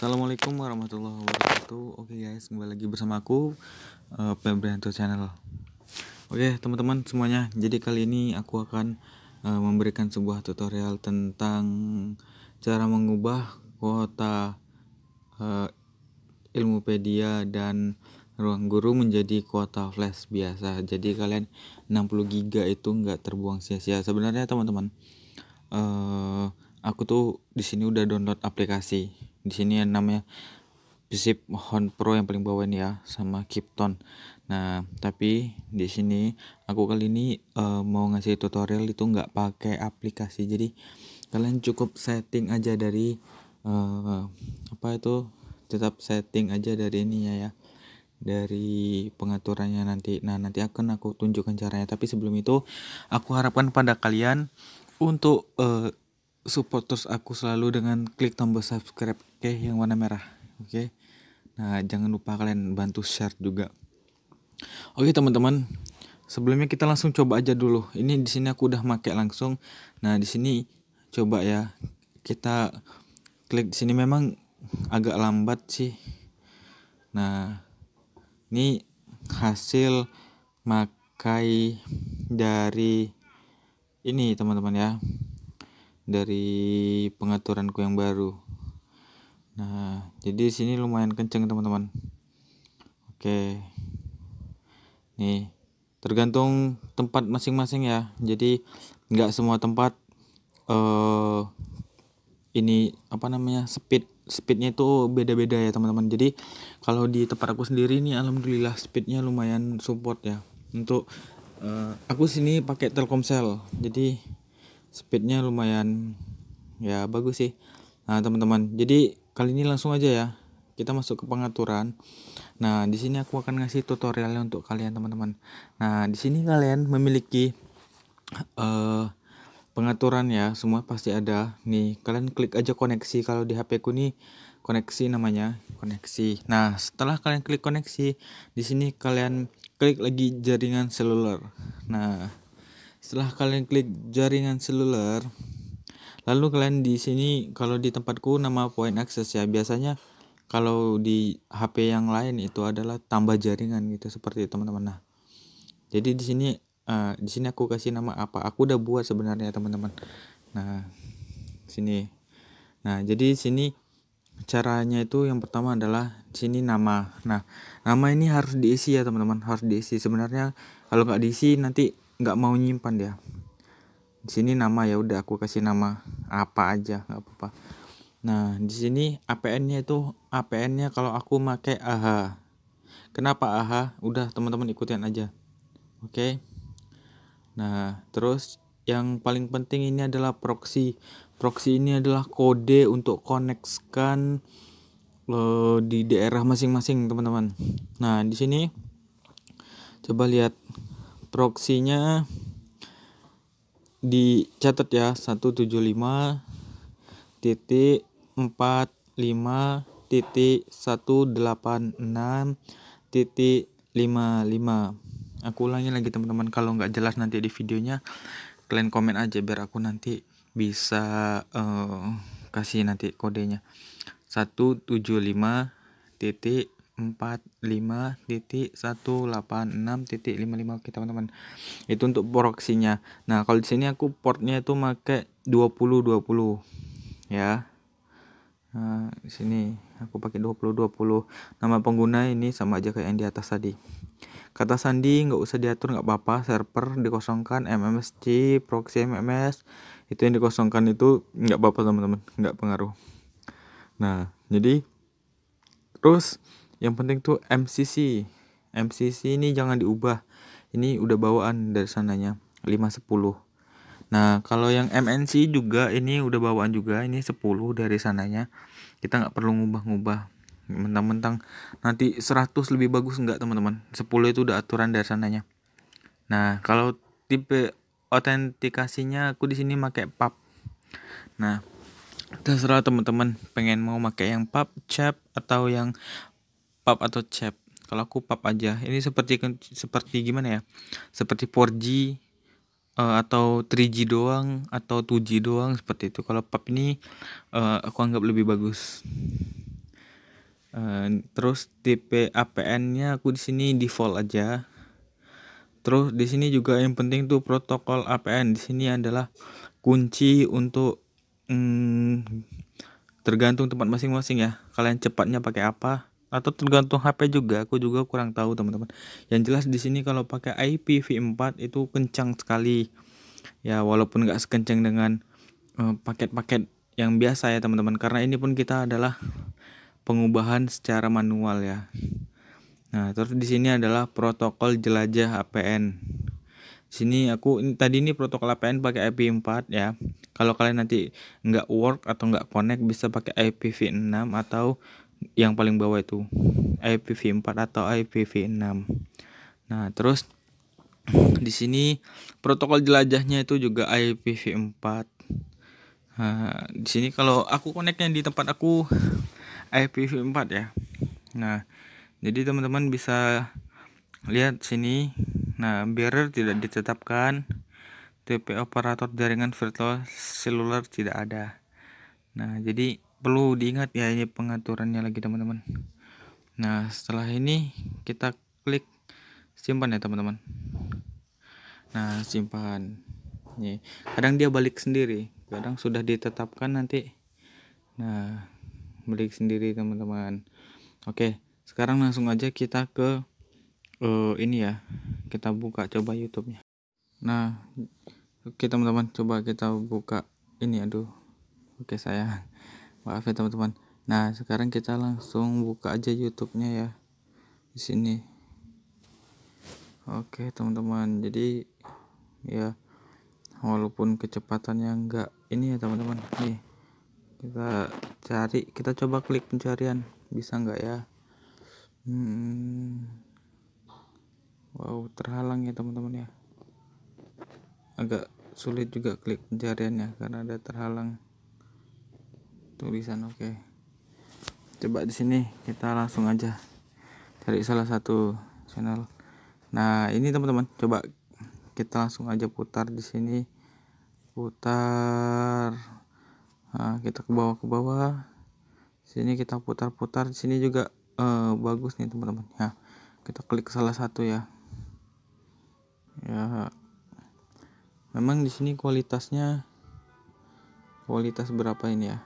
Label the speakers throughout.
Speaker 1: Assalamualaikum warahmatullahi wabarakatuh. Oke okay guys, kembali lagi bersama aku uh, eh, Pembrianto Channel. Oke okay, teman-teman semuanya, jadi kali ini aku akan uh, memberikan sebuah tutorial tentang cara mengubah kuota uh, Ilmupedia dan ruang guru menjadi kuota flash biasa. Jadi kalian 60 GB itu nggak terbuang sia-sia. Sebenarnya teman-teman, uh, aku tuh di sini udah download aplikasi di sini yang namanya Bisip Horn Pro yang paling bawah ini ya sama Kipton. Nah, tapi di sini aku kali ini uh, mau ngasih tutorial itu nggak pakai aplikasi. Jadi kalian cukup setting aja dari uh, apa itu tetap setting aja dari ininya ya dari pengaturannya nanti nah nanti akan aku tunjukkan caranya tapi sebelum itu aku harapkan pada kalian untuk uh, support terus aku selalu dengan klik tombol subscribe oke okay, yang warna merah oke okay? nah jangan lupa kalian bantu share juga oke okay, teman-teman sebelumnya kita langsung coba aja dulu ini di sini aku udah make langsung nah di sini coba ya kita klik di sini memang agak lambat sih nah ini hasil makai dari ini teman-teman ya dari pengaturanku yang baru nah jadi sini lumayan kenceng teman-teman oke nih tergantung tempat masing-masing ya jadi nggak semua tempat uh, ini apa namanya speed speednya itu beda-beda ya teman-teman jadi kalau di tempat aku sendiri ini alhamdulillah speednya lumayan support ya untuk uh, aku sini pakai Telkomsel jadi speednya lumayan ya bagus sih nah teman-teman jadi kali ini langsung aja ya kita masuk ke pengaturan nah di sini aku akan ngasih tutorialnya untuk kalian teman-teman nah di sini kalian memiliki uh, pengaturan ya semua pasti ada nih kalian klik aja koneksi kalau di HP ku nih koneksi namanya koneksi nah setelah kalian klik koneksi di sini kalian klik lagi jaringan seluler nah setelah kalian klik jaringan seluler, lalu kalian di sini kalau di tempatku nama point access ya. Biasanya kalau di HP yang lain itu adalah tambah jaringan gitu seperti teman-teman. Nah, jadi di sini uh, di sini aku kasih nama apa? Aku udah buat sebenarnya teman-teman. Nah, sini. Nah, jadi sini caranya itu yang pertama adalah sini nama. Nah, nama ini harus diisi ya teman-teman, harus diisi. Sebenarnya kalau nggak diisi nanti nggak mau nyimpan dia di sini nama ya udah aku kasih nama apa aja nggak apa-apa nah di sini APN-nya itu APN-nya kalau aku pakai AHA kenapa AHA udah teman-teman ikutin aja oke okay? nah terus yang paling penting ini adalah proxy proxy ini adalah kode untuk koneksikan lo eh, di daerah masing-masing teman-teman nah di sini coba lihat proksinya dicatat ya 175 titik 45 titik 186 titik 55 aku ulangi lagi teman-teman kalau nggak jelas nanti di videonya kalian komen aja biar aku nanti bisa uh, kasih nanti kodenya 175 titik 45.186.55 kita teman-teman itu untuk proxynya nah kalau di sini aku portnya itu make 2020 ya nah, di sini aku pakai 2020 nama pengguna ini sama aja kayak yang di atas tadi kata sandi nggak usah diatur nggak apa-apa server dikosongkan mmsc proxy mms itu yang dikosongkan itu nggak apa-apa teman-teman nggak pengaruh nah jadi terus yang penting tuh MCC MCC ini jangan diubah ini udah bawaan dari sananya 510 nah kalau yang MNC juga ini udah bawaan juga ini 10 dari sananya kita nggak perlu ngubah-ngubah mentang-mentang nanti 100 lebih bagus nggak teman-teman 10 itu udah aturan dari sananya nah kalau tipe otentikasinya aku di sini pakai pub nah terserah teman-teman pengen mau pakai yang pub cap atau yang Pap atau cep. kalau aku pap aja ini seperti kan, seperti gimana ya seperti 4G eh, atau 3G doang atau 2G doang seperti itu kalau pap ini uh, aku anggap lebih bagus uh, terus tipe APN nya aku di sini default aja terus di sini juga yang penting tuh protokol APN di sini adalah kunci untuk mm, tergantung tempat masing-masing ya kalian cepatnya pakai apa atau tergantung HP juga aku juga kurang tahu teman-teman yang jelas di sini kalau pakai IPv4 itu kencang sekali ya walaupun nggak sekencang dengan eh, paket-paket uh, yang biasa ya teman-teman karena ini pun kita adalah pengubahan secara manual ya nah terus di sini adalah protokol jelajah APN di sini aku ini, tadi ini protokol APN pakai ipv 4 ya kalau kalian nanti nggak work atau nggak connect bisa pakai IPv6 atau yang paling bawah itu IPv4 atau IPv6. Nah, terus di sini protokol jelajahnya itu juga IPv4. Nah, di sini kalau aku koneknya di tempat aku IPv4 ya. Nah, jadi teman-teman bisa lihat sini. Nah, bearer tidak ditetapkan. TP operator jaringan virtual seluler tidak ada. Nah, jadi perlu diingat ya ini pengaturannya lagi teman-teman nah setelah ini kita klik simpan ya teman-teman nah simpan Nih kadang dia balik sendiri kadang sudah ditetapkan nanti nah balik sendiri teman-teman oke sekarang langsung aja kita ke uh, ini ya kita buka coba YouTube-nya nah oke teman-teman coba kita buka ini aduh oke sayang maaf ya teman-teman nah sekarang kita langsung buka aja YouTube-nya ya di sini oke teman-teman jadi ya walaupun kecepatannya enggak ini ya teman-teman nih kita cari kita coba klik pencarian bisa enggak ya hmm. wow terhalang ya teman-teman ya agak sulit juga klik pencariannya karena ada terhalang tulisan oke okay. coba di sini kita langsung aja cari salah satu channel nah ini teman-teman coba kita langsung aja putar di sini putar nah, kita ke bawah ke bawah sini kita putar-putar di sini juga eh, bagus nih teman-teman ya kita klik salah satu ya ya memang di sini kualitasnya kualitas berapa ini ya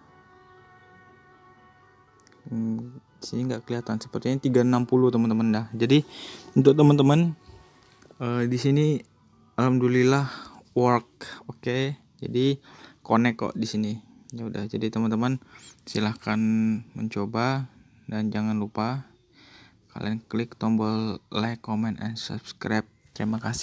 Speaker 1: sini nggak kelihatan sepertinya 360 teman-teman dah jadi untuk teman-teman uh, di sini alhamdulillah work oke okay? jadi connect kok di sini ya udah jadi teman-teman silahkan mencoba dan jangan lupa kalian klik tombol like comment and subscribe terima kasih